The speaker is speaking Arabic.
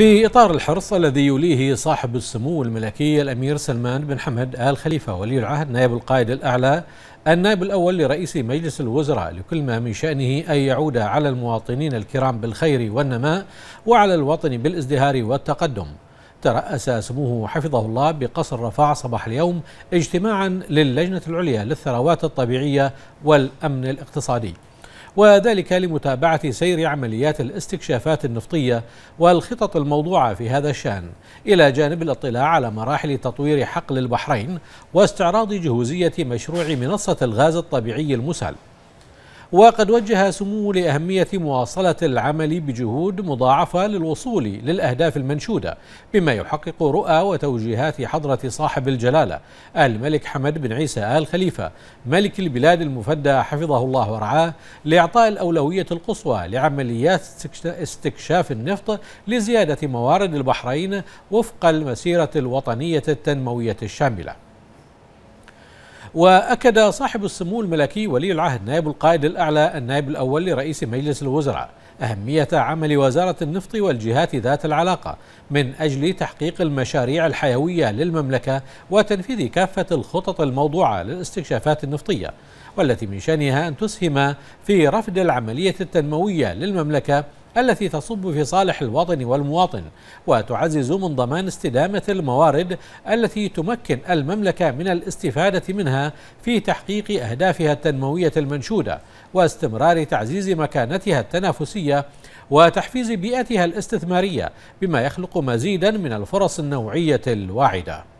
في إطار الحرص الذي يوليه صاحب السمو الملكي الأمير سلمان بن حمد آل خليفة ولي العهد نائب القائد الأعلى النائب الأول لرئيس مجلس الوزراء لكل ما من شأنه أن يعود على المواطنين الكرام بالخير والنماء وعلى الوطن بالازدهار والتقدم ترأس سموه حفظه الله بقصر رفاع صباح اليوم اجتماعا للجنة العليا للثروات الطبيعية والأمن الاقتصادي وذلك لمتابعة سير عمليات الاستكشافات النفطية والخطط الموضوعة في هذا الشأن إلى جانب الاطلاع على مراحل تطوير حقل البحرين واستعراض جهوزية مشروع منصة الغاز الطبيعي المسال وقد وجه سموه لأهمية مواصلة العمل بجهود مضاعفة للوصول للأهداف المنشودة بما يحقق رؤى وتوجيهات حضرة صاحب الجلالة الملك حمد بن عيسى آل خليفة ملك البلاد المفدى حفظه الله ورعاه لإعطاء الأولوية القصوى لعمليات استكشاف النفط لزيادة موارد البحرين وفق المسيرة الوطنية التنموية الشاملة وأكد صاحب السمو الملكي ولي العهد نائب القائد الأعلى النائب الأول لرئيس مجلس الوزراء أهمية عمل وزارة النفط والجهات ذات العلاقة من أجل تحقيق المشاريع الحيوية للمملكة وتنفيذ كافة الخطط الموضوعة للاستكشافات النفطية والتي من شأنها أن تسهم في رفض العملية التنموية للمملكة التي تصب في صالح الوطن والمواطن وتعزز من ضمان استدامة الموارد التي تمكن المملكة من الاستفادة منها في تحقيق أهدافها التنموية المنشودة واستمرار تعزيز مكانتها التنافسية وتحفيز بيئتها الاستثمارية بما يخلق مزيدا من الفرص النوعية الواعدة